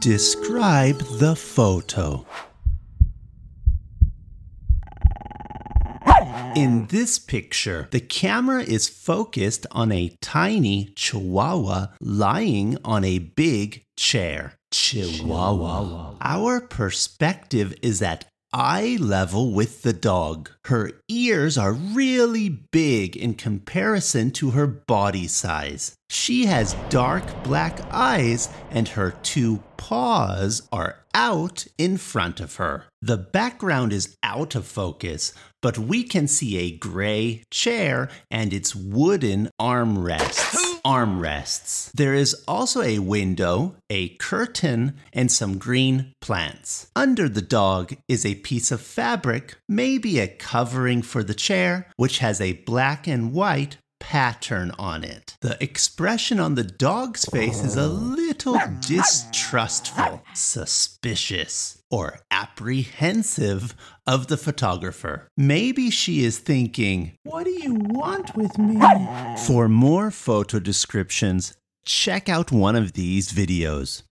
Describe the photo. In this picture, the camera is focused on a tiny chihuahua lying on a big chair. Chihuahua. Our perspective is at eye level with the dog. Her ears are really big in comparison to her body size. She has dark black eyes, and her two paws are out in front of her. The background is out of focus, but we can see a gray chair and its wooden armrests. armrests. There is also a window, a curtain, and some green plants. Under the dog is a piece of fabric, maybe a covering for the chair, which has a black and white pattern on it. The expression on the dog's face is a little distrustful, suspicious, or apprehensive of the photographer. Maybe she is thinking, What do you want with me? For more photo descriptions, check out one of these videos.